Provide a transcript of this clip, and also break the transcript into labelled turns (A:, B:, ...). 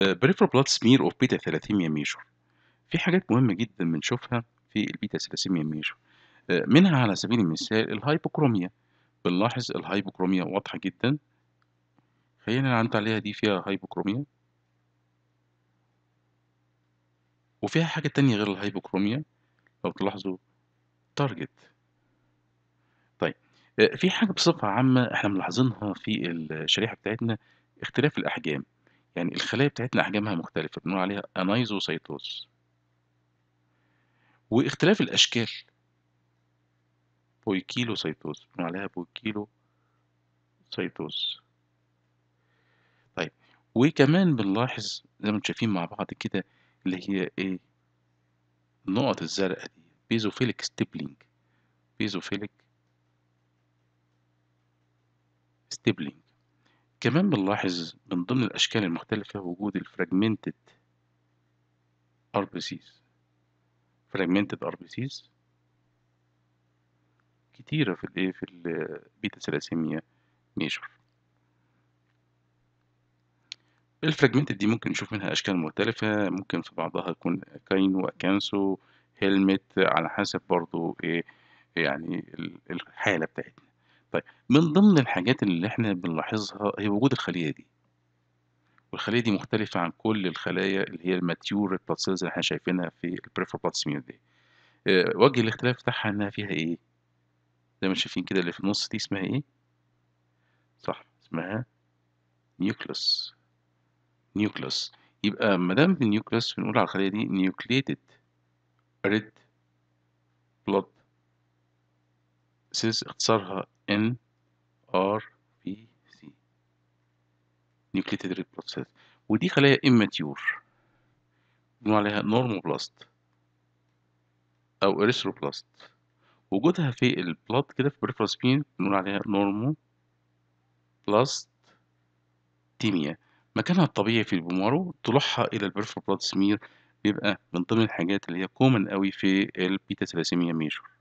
A: بريفر بلاد سمير اوف بيتا beta thalassemia في حاجات مهمة جدًا بنشوفها في البيتا ثلاسيميا ميجور، آه، منها على سبيل المثال الهايبوكروميا بنلاحظ الهايبوكروميا واضحة جدًا، خلّينا نعدّي عليها دي فيها هايبوكروميا وفيها حاجة تانية غير الهايبوكروميا لو تلاحظوا تارجت طيب آه، في حاجة بصفة عامة إحنا ملاحظينها في الشريحة بتاعتنا، اختلاف الأحجام. يعني الخلايا بتاعتنا أحجامها مختلفة بنقول عليها أنايزوسيتوز واختلاف الأشكال بويكيلوسيتوز بنقول عليها بويكيلوسيتوز طيب وكمان بنلاحظ زي ما انتم شايفين مع بعض كده اللي هي ايه النقط الزرقاء دي بيزوفيليك ستيبلينج بيزوفيليك ستيبلينج كمان بنلاحظ من ضمن الأشكال المختلفة وجود الفراجمنتد RPCs fragmented RPCs كتيرة في الايه في البيتا ثلاسيميا ميجر الفراجمنتد دي ممكن نشوف منها أشكال مختلفة ممكن في بعضها يكون كاينو أكانسو هيلمت على حسب برضو إيه يعني الحالة بتاعتنا طيب من ضمن الحاجات اللي إحنا بنلاحظها هي وجود الخلية دي. والخلية دي مختلفة عن كل الخلايا اللي هي بلاد سيلز اللي إحنا شايفينها في البريفر بلاد smear دي. آه، وجه الاختلاف بتاعها إنها فيها إيه؟ زي ما شايفين كده اللي في النُص دي اسمها إيه؟ صح اسمها nucleus. nucleus. يبقى ما دام الnucleus بنقول على الخلية دي nucleated red سيز اختصارها ان ار بي سي ريد بلاد سيلز ودي خلايا اماتيور بنقول عليها نورموبلاست او اريثروبلاست وجودها في البلاد كده في بريفرس بين بنقول عليها نورمو بلاست تيميا مكانها الطبيعي في البومارو طلوعها الى البريفرال بلاد سمير بيبقى من ضمن الحاجات اللي هي كومن قوي في البيتا ثلاثمية ميجور